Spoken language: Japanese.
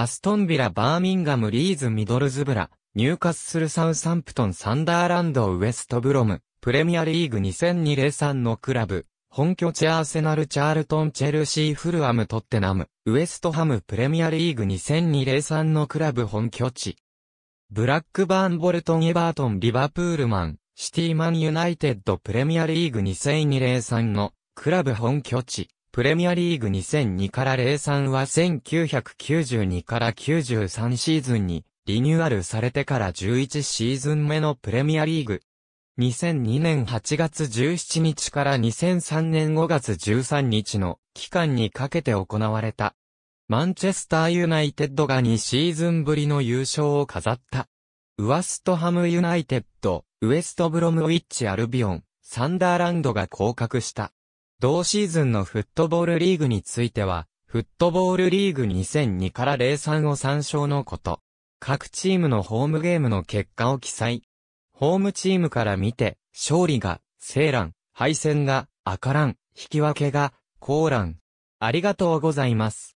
アストンビラ、バーミンガム、リーズ、ミドルズブラ、ニューカッスル、サウサンプトン、サンダーランド、ウエストブロム、プレミアリーグ2002-03のクラブ、本拠地アーセナル、チャールトン、チェルシー、フルアム、トッテナム、ウエストハム、プレミアリーグ2002-03のクラブ本拠地。ブラックバーン、ボルトン、エバートン、リバプールマン、シティマンユナイテッドプレミアリーグ2002-03のクラブ本拠地。プレミアリーグ2002から03は1992から93シーズンにリニューアルされてから11シーズン目のプレミアリーグ。2002年8月17日から2003年5月13日の期間にかけて行われた。マンチェスターユナイテッドが2シーズンぶりの優勝を飾った。ウワストハムユナイテッド、ウエストブロムウィッチアルビオン、サンダーランドが降格した。同シーズンのフットボールリーグについては、フットボールリーグ2002から03を参照のこと。各チームのホームゲームの結果を記載。ホームチームから見て、勝利が、セーラン、敗戦が、赤ン、引き分けが、コーラン。ありがとうございます。